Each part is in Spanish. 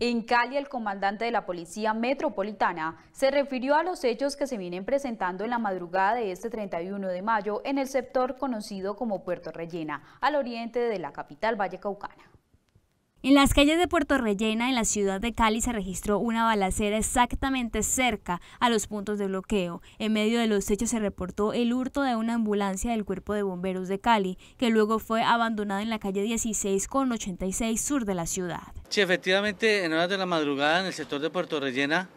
En Cali, el comandante de la Policía Metropolitana se refirió a los hechos que se vienen presentando en la madrugada de este 31 de mayo en el sector conocido como Puerto Rellena, al oriente de la capital vallecaucana. En las calles de Puerto Rellena, en la ciudad de Cali, se registró una balacera exactamente cerca a los puntos de bloqueo. En medio de los hechos se reportó el hurto de una ambulancia del Cuerpo de Bomberos de Cali, que luego fue abandonada en la calle 16 con 86 sur de la ciudad. Sí, efectivamente, en horas de la madrugada en el sector de Puerto Rellena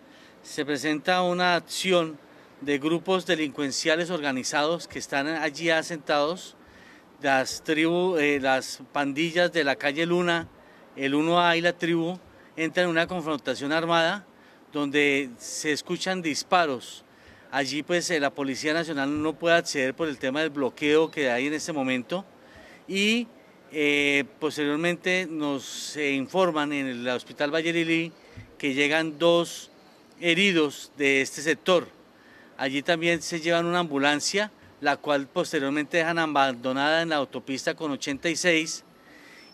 se presenta una acción de grupos delincuenciales organizados que están allí asentados, las tribus, eh, las pandillas de la calle Luna, el 1A y la tribu entran en una confrontación armada donde se escuchan disparos. Allí pues eh, la Policía Nacional no puede acceder por el tema del bloqueo que hay en este momento y eh, posteriormente nos eh, informan en el Hospital Vallerilí que llegan dos heridos de este sector. Allí también se llevan una ambulancia, la cual posteriormente dejan abandonada en la autopista con 86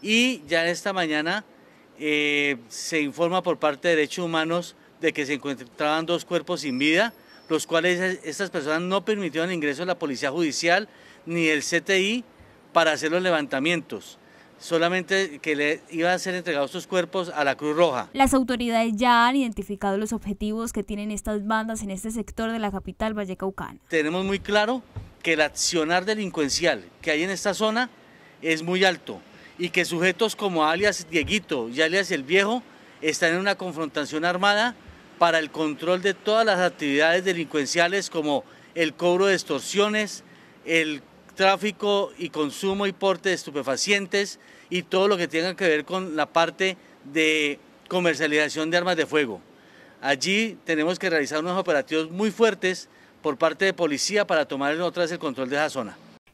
y ya esta mañana eh, se informa por parte de Derechos Humanos de que se encontraban dos cuerpos sin vida, los cuales estas personas no permitieron el ingreso de la Policía Judicial ni el CTI para hacer los levantamientos solamente que le iban a ser entregados sus cuerpos a la Cruz Roja. Las autoridades ya han identificado los objetivos que tienen estas bandas en este sector de la capital vallecaucana. Tenemos muy claro que el accionar delincuencial que hay en esta zona es muy alto y que sujetos como alias Dieguito y alias El Viejo están en una confrontación armada para el control de todas las actividades delincuenciales como el cobro de extorsiones, el tráfico y consumo y porte de estupefacientes y todo lo que tenga que ver con la parte de comercialización de armas de fuego. Allí tenemos que realizar unos operativos muy fuertes por parte de policía para tomar en otras el control de esa zona.